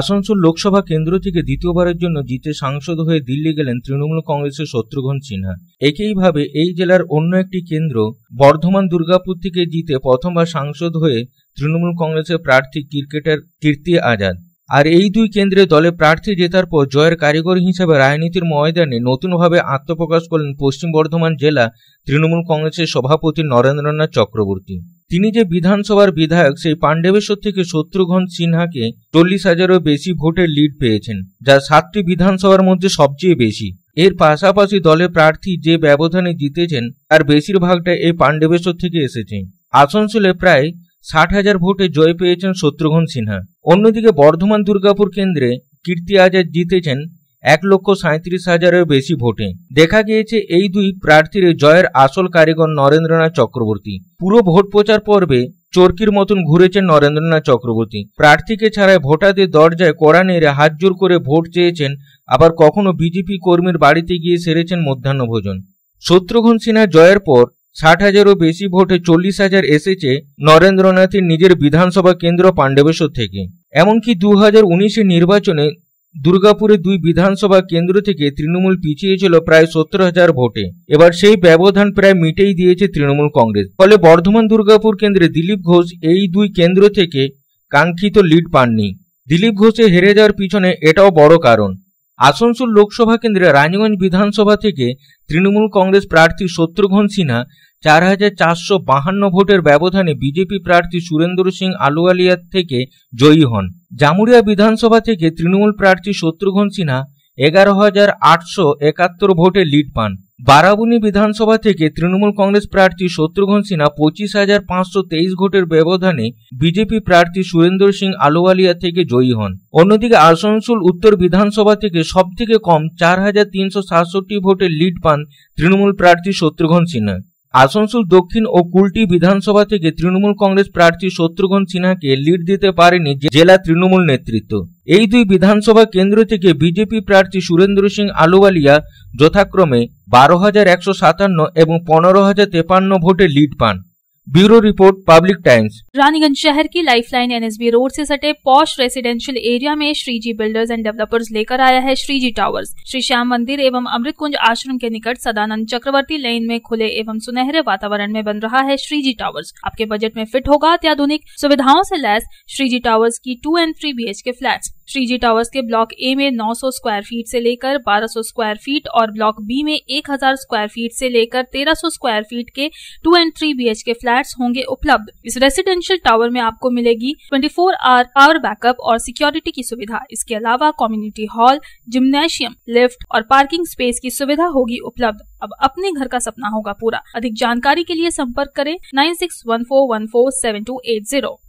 আসানসোল লোকসভা কেন্দ্র থেকে দ্বিতীয়বারের জন্য জিতে সাংসদ হয়ে দিল্লি গেলেন তৃণমূল কংগ্রেসের শত্রুঘ্ন সিনহা একইভাবে এই জেলার অন্য একটি কেন্দ্র বর্ধমান দুর্গাপুর থেকে জিতে প্রথমবার সাংসদ হয়ে তৃণমূল কংগ্রেসের প্রার্থী ক্রিকেটার কীর্তি আজাদ আর এই দুই কেন্দ্রে দলে প্রার্থী জেতার পর জয়ের কারিগর হিসেবে রাজনীতির ময়দানে নতুনভাবে আত্মপ্রকাশ করলেন পশ্চিম বর্ধমান জেলা তৃণমূল কংগ্রেসের সভাপতি নরেন্দ্রনাথ চক্রবর্তী তিনি যে বিধানসভার বিধায়ক সেই পাণ্ডবেশ্বর থেকে শত্রুঘ্ন সিনহাকে চল্লিশ হাজারও বেশি ভোটের লিড পেয়েছেন যা সাতটি বিধানসভার মধ্যে সবচেয়ে বেশি এর পাশাপাশি দলে প্রার্থী যে ব্যবধানে জিতেছেন তার বেশিরভাগটা এই পাণ্ডবেশ্বর থেকে এসেছে আসানসোলে প্রায় ষাট হাজার ভোটে জয় পেয়েছেন শত্রুঘ্ন সিনহা অন্যদিকে বর্ধমান দুর্গাপুর কেন্দ্রে কীর্তি আজাদ জিতেছেন এক লক্ষ সাঁত্রিশ হাজারের বেশি ভোটে দেখা গিয়েছে এই দুই প্রার্থীর জয়ের আসল কারিগর নরেন্দ্রনাথ চক্রবর্তী পুরো ভোট প্রচার পর্বে চরকির মতন ঘুরেছেন নরেন্দ্রনাথ চক্রবর্তী প্রার্থীকে ছাড়াই ভোটারদের দরজায় কড়া নেড়ে হাত জোর করে ভোট চেয়েছেন আবার কখনো বিজেপি কর্মীর বাড়িতে গিয়ে সেরেছেন মধ্যাহ্নভোজন শত্রুঘ্ন সিনহা জয়ের পর ষাট হাজারও বেশি ভোটে চল্লিশ হাজার এসেছে নরেন্দ্রনাথের নিজের বিধানসভা কেন্দ্র পাণ্ডবেশ্বর থেকে এমনকি দু হাজার নির্বাচনে দুর্গাপুরে দুই বিধানসভা কেন্দ্র থেকে তৃণমূল পিছিয়ে ছিল প্রায় সত্তর হাজার ভোটে এবার সেই ব্যবধান প্রায় মিটেই দিয়েছে তৃণমূল কংগ্রেস ফলে বর্ধমান দুর্গাপুর কেন্দ্রে দিলীপ ঘোষ এই দুই কেন্দ্র থেকে কাঙ্ক্ষিত লিড পাননি দিলীপ ঘোষে হেরে যাওয়ার পিছনে এটাও বড় কারণ আসানসোল লোকসভা কেন্দ্রে রানীগঞ্জ বিধানসভা থেকে তৃণমূল কংগ্রেস প্রার্থী শত্রুঘ্ন সিনহা চার হাজার চারশো বাহান্ন ভোটের ব্যবধানে বিজেপি প্রার্থী সুরেন্দ্র সিং আলুয়ালিয়ার থেকে জয়ী হন জামুরিয়া বিধানসভা থেকে তৃণমূল প্রার্থী শত্রুঘ্ন সিনহা এগারো হাজার আটশো একাত্তর ভোটে লিড পান বারাবুনি বিধানসভা থেকে তৃণমূল কংগ্রেস প্রার্থী শত্রুঘ্ন সিনহা পঁচিশ হাজার পাঁচশো তেইশ ভোটের ব্যবধানে বিজেপি প্রার্থী সুরেন্দ্র সিং আলুওয়ালিয়া থেকে জয়ী হন অন্যদিকে আসানসোল উত্তর বিধানসভা থেকে সবথেকে কম চার হাজার তিনশো সাতষট্টি ভোটে লিড পান তৃণমূল প্রার্থী শত্রুঘ্ন সিনহা আসানসোল দক্ষিণ ও কুলটি বিধানসভা থেকে তৃণমূল কংগ্রেস প্রার্থী শত্রুঘ্ন সিনহাকে লিড দিতে পারেনি জেলা তৃণমূল নেতৃত্ব এই দুই বিধানসভা কেন্দ্র থেকে বিজেপি প্রার্থী সুরেন্দ্র সিং আলুওয়ালিয়া যথাক্রমে বারো হাজার একশো সাতান্ন এবং পনেরো হাজার তেপান্ন ভোটে লিড পান bureau report Public Times Raniganj शहर की लाइफलाइन एनएसबी रोड से सटे पॉश रेसिडेंशियल एरिया में श्रीजी बिल्डर्स एंड डेवलपर्स लेकर आया है श्रीजी टावर्स श्री श्याम मंदिर एवं अमृत कुंज आश्रम के निकट सदानंद चक्रवर्ती लेन में खुले एवं सुनहरे वातावरण में बन रहा है श्रीजी टावर्स आपके बजट में फिट होगा अत्याधुनिक सुविधाओं ऐसी लैस श्रीजी टावर्स की two and three B K flat Shreeji towers के ब्लॉक ए में 900 स्क्वायर फीट से लेकर 1200 स्क्वायर फीट और ब्लॉक बी में 1000 स्क्वायर फीट से लेकर 1300 स्क्वायर फीट के two and three B K flats होंगे उपलब्ध इस रेसिडेंशियल टावर में आपको मिलेगी 24 फोर आवर पावर बैकअप और सिक्योरिटी की सुविधा इसके अलावा कम्युनिटी हॉल जिम्नेशियम लिफ्ट और पार्किंग स्पेस की सुविधा होगी उपलब्ध अब अपने घर का सपना होगा पूरा अधिक जानकारी के लिए संपर्क करें nine six one four one four seven two eight zero